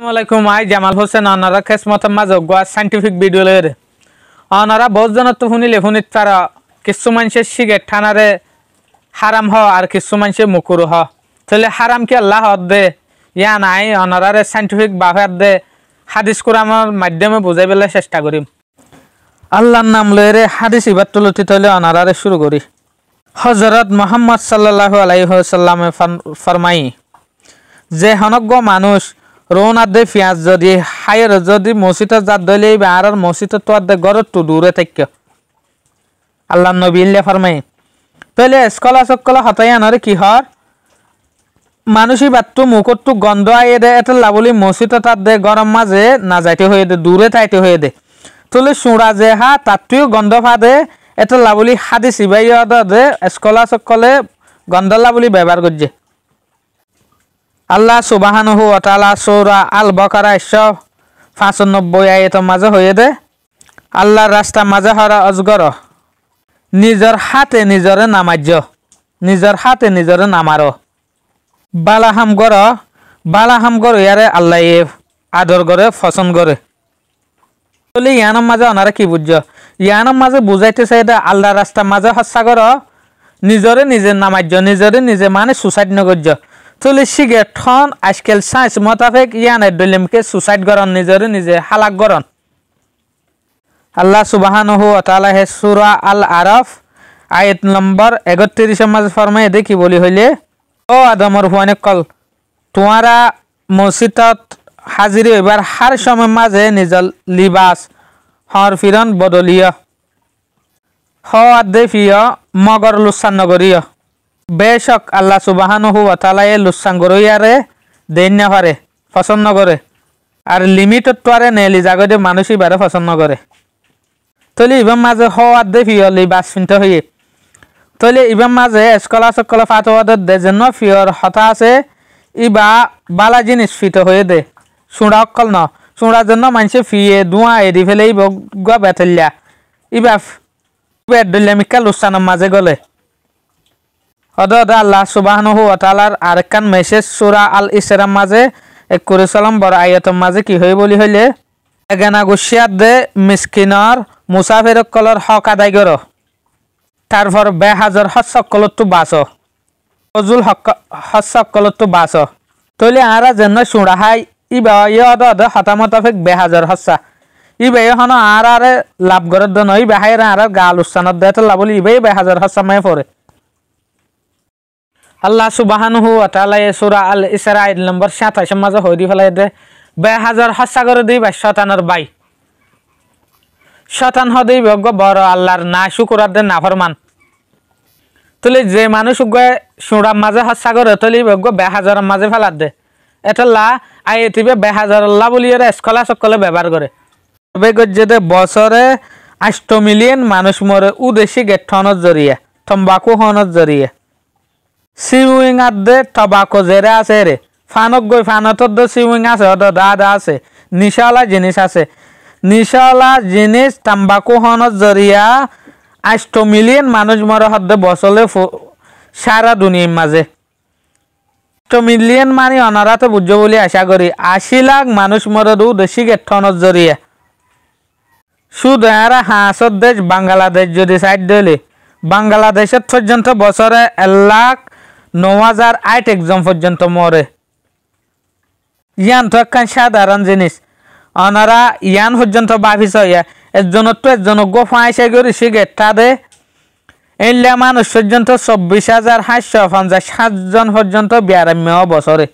আসসালামাইকুম আই জামাল হোসেন অনারা খেসমত মাজগ সাইন্টিফিক ভিডিওলের অনারা বহুত জনত শুনিলে শুনিত পারা কিছু মানুষে সিগারেট ঠানারে হারাম হ আর কিছু মানুষে মুকুর হ তাহলে হারাম কি আল্লাহ হত দে ইয়া নাই অনারারে সাইন্টিফিক বাফার দে হাদিস কোরআনের মাধ্যমে বুঝাই পেলে চেষ্টা করিম আল্লাহর নাম লয়ে রে হাদিস ইবাদ তুলতি তাহলে অনারারে শুরু করি হজরত মোহাম্মদ সাল্লাহ আলাইহ সাল্লামে ফরমাই যে হনজ্ঞ মানুষ রোহন দে পিঁয়াজ যদি হাইয়ের যদি মসজিদত জাত দলে আর মসজিদত তো আর গড়ত তো দূরে থাক্য আল্লাহ নবী ইল্লা ফরমাই তাহলে স্কলা সকলা হতাই আনরে কি হর মানুষই বাতটো মুখতো গন্ধ আয়ে দে এটা লাবলি মসজিদত তাত দে গরম মাঝে না যাইতে হয়ে দে দূরে থাইতে হয়ে দে তাহলে সুড়া যে হা তাতটিও গন্ধ ফা দে এটা লাবলি হাদিস ইবাই দে স্কলা সকলে গন্ধ লাবলি ব্যবহার করছে আল্লাহ সুবাহান হু সৌরা আল বকার একশো পাঁচানব্বই আয়ত মাঝে হয়ে দে আল্লাহর রাস্তা মাঝে হরা অজগর নিজের হাতে নিজরে নামাজ্য নিজের হাতে নিজরে নামার বালাহাম গর বালাহাম গর ইয়ারে আল্লাহ আদর করে ফসন করে বলে ইয়ানোর মাঝে অনারে কি বুঝছ ইয়ানোর মাঝে বুঝাইতে চাই এটা আল্লাহ রাস্তা মাঝে হস্যা কর নিজরে নিজে নামাজ্য নিজরে নিজে মানে সুসাইড নগর্য চল্লিশিগে ঠন আজকেল সাইন্স মোতাবেক ইয়ানে ডলিমকে সুসাইড গরণ নিজরে নিজে হালাক গরণ আল্লাহ সুবাহান হু তালা হে সুরা আল আরফ আয়াত নম্বর একত্রিশের মাঝে ফরমাই দেখি বলি হইলে ও আদমর হুয়ানে কল তোমারা মসজিদত হাজির হইবার হার সময় মাঝে নিজল লিবাস হর ফিরন বদলিয় হ আদে ফিয় মগর লুসান নগরীয় বেশক আল্লাহ সুবাহানহু লুসাং লুসাঙ্গরইয়ারে দেন্য হারে পছন্দ করে আর আরে নেলি জাগদে মানুষই বারে পছন্দ করে তলি ইবাম মাঝে হওয়ার দে ফিয়লি বাস ফিন্ত হইয়ে তলি ইবাম মাঝে এসকলা সকল ফাত দে যেন ফিয়র হতা আছে ইবা বালা জিনিস ফিত হয়ে দে সুঁড়া অকল ন সুঁড়ার জন্য মানুষে ফিয়ে ধোঁয়া এড়ি ফেলে ইব গা বেতলিয়া ইবা বেট মিকা লুসানোর মাঝে গলে হজরত আল্লাহ সুবাহন তালার আরেকখান মেসেজ সুরা আল ইসরাম মাঝে এক কুরুসালাম বড় আয়াতম মাঝে কি হই বলি হইলে এগেনা গুছিয়াত দে মিসকিনর মুসাফিরক কলর হক আদায় কর তারপর বেহাজর হসক কলতু বাস ফজুল হক হসক কলতু বাস তৈলে আরা যেন সুড়াহাই ই বেহদ হতামত ফেক বেহাজর হসা ই বেয়ে হন আর লাভ লাভ গরদ নই বেহাই আর গাল উচ্চানত দেয় তো লাভ ই বেহাজর হসা মায়ে পড়ে আল্লাহ সুবাহানহু আতালায় সুরা আল ইসরা আইড নম্বর সাতাইশের মাঝে হরি ফেলাই দে বে হাজার হস্যাগর দিই বাই শতানোর বাই শতান হদেই ভগ্য বড় আল্লাহর না শুকুরার দে না ফরমান তুলি যে মানুষ উগে সুরার মাঝে হস্যাগর তলি ভগ্য বে হাজারের মাঝে ফেলার দে এটা লা আই এটিবে বে হাজার আল্লাহ বলিয়ে স্কলা সকলে ব্যবহার করে তবে দে বছরে আষ্ট মিলিয়ন মানুষ মরে উদেশি গেঠনত জরিয়া তম্বাকু হনত জরিয়া সিউইং দে টবাকো জেরে আছে রে ফানক গই ফানত তো সিউইং আছে অত দাদা আছে নিশালা জিনিস আছে নিশালা জিনিস তাম্বাকু হনত জরিয়া আষ্ট মিলিয়ন মানুষ মরা হদ্দে বছলে সারা দুনিয়ার মাঝে আষ্ট মিলিয়ন মানি অনারাতে বুঝ বলে আশা করি আশি লাখ মানুষ মরে দু দেশি গেঠনত জরিয়া শুধু এরা হাঁসর দেশ বাংলাদেশ যদি সাইড দিলে বাংলাদেশের পর্যন্ত বছরে এক লাখ নজার আট এক্সাম পর্যন্ত মরে ইয়ান তো একখান সাধারণ জিনিস অনারা ইয়ান পর্যন্ত বাফিস হইয়া এজনত তো এজনক গো ফাঁসে করে সিগেটটা দে এলিয়া মানুষ পর্যন্ত চব্বিশ হাজার সাতশো পঞ্চাশ সাতজন পর্যন্ত বিয়ারাম্য বছরে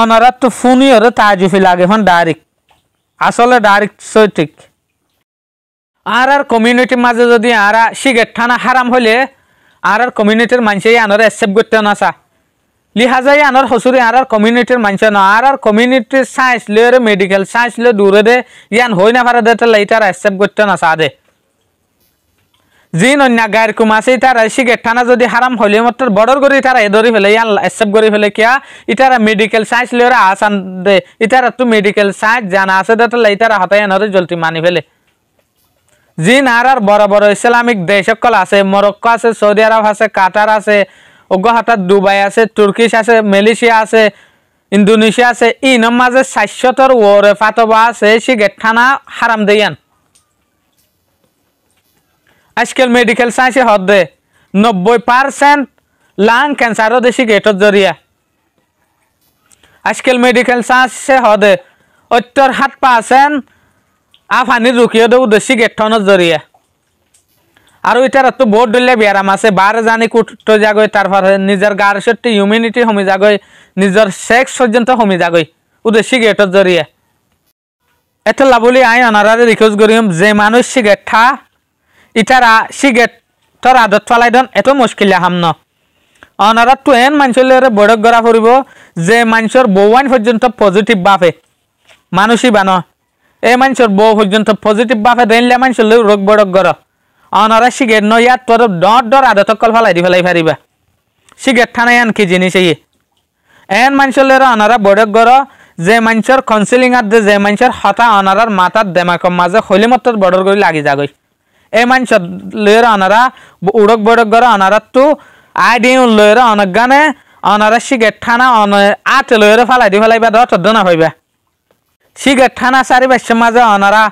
অনারা তো ফুনিয়রে তাজুফি লাগে হন ডাইরেক্ট আসলে ডাইরেক্ট সৈঠিক আর আর কমিউনিটির মাঝে যদি আরা সিগারেট ঠানা হারাম হলে আর আর কমিউনিটির মানুষে আনরে অ্যাকসেপ্ট করতে না চা লিহাজাই আনর হসুরি আর আর কমিউনিটির মানুষ না আর আর কমিউনিটির সায়েন্স লে মেডিকেল সায়েন্স লে দূরে দে ইয়ান হই না পারে দে তাহলে এটার অ্যাকসেপ্ট করতে না চা দে যি নন্যা গায়ের কুমাছে ইটার সিগারেট টানা যদি হারাম হলে মাত্র বড়র করে ইটারা এদরি ফেলে ইয়ান অ্যাকসেপ্ট করে ফেলে কিয়া ইটারা মেডিকেল সায়েন্স লে আসান দে ইটারা তো মেডিকেল সায়েন্স জানা আছে দে তাহলে ইটারা হতায় আনরে জলতি মানি ফেলে জিন আর আর বড় বড় ইসলামিক দেশ সকল আছে মরক্কো আছে সৌদি আরব আছে কাতার আছে অগ্রহাটার দুবাই আছে তুর্কিশ আছে মালয়েশিয়া আছে ইন্দোনেশিয়া আছে ইনম মাঝে স্বাস্থ্যতর ওরে ফাতবা আছে সিগে গেটখানা হারাম দেয়ান আজকাল মেডিকেল সায়েন্সে দে নব্বই পার্সেন্ট লাং ক্যান্সারও দেশি গেটর জরিয়া আজকাল মেডিকেল সায়েন্সে হদে অত্যর হাত পার্সেন্ট আ ফানি রুকিয়ে দেব দেশি গেঠনের জরিয়া আর এটার তো বহুত দলীয় ব্যায়াম আছে বার জানি কুট যাগৈ তারপর নিজের গার সত্যি হিউমিনিটি সমি যাগই নিজের সেক্স পর্যন্ত সমি যাগই উদেশি গেটর জরিয়ে এত লাভলি আই অনারারে রিকোজ করিম যে মানুষ সিগারেট থা ইটার সিগারেটর আদত চলাই দন এত মুশকিল হাম ন অনারাত তো এন মানুষের বড়ক গড়া ফুরব যে মানুষের আইন পর্যন্ত পজিটিভ বাপে মানুষই বান এই মানুষের বউ পর্যন্ত পজিটিভ ভাবে রেনলে মানুষের রোগ বড়ক গর অনরা সিগারেট নইয়া তোর ডর ডর আধা তকল ফেলাই দি ফেলাই ফারিবা সিগারেট ঠানায় আনকি জিনিস ইয়ে এন মানুষের অনারা বড়ক গর যে মানুষের কাউন্সিলিং আর যে মানুষের হতা অনারার মাথার দেমাকর মাঝে হলি মতর বড়র করে লাগি যাগই এই মানুষের লয়ের অনারা উড়ক বড়ক গর অনারার তো আই দিন লয়ের অনজ্ঞানে অনারা সিগারেট থানা অন আট লয়ের ফেলাই দি ফেলাইবা ধর তদ্দ না হইবা সিগার ঠানা চারি বাইশ মাঝে অনারা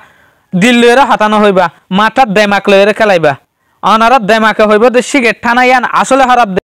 দিল্লির হতানো হইবা মাথার দেমাক লইরে খেলাইবা অনারা দেমাকে হইব তো সিগার ঠানা ইয়ান আসলে হরাব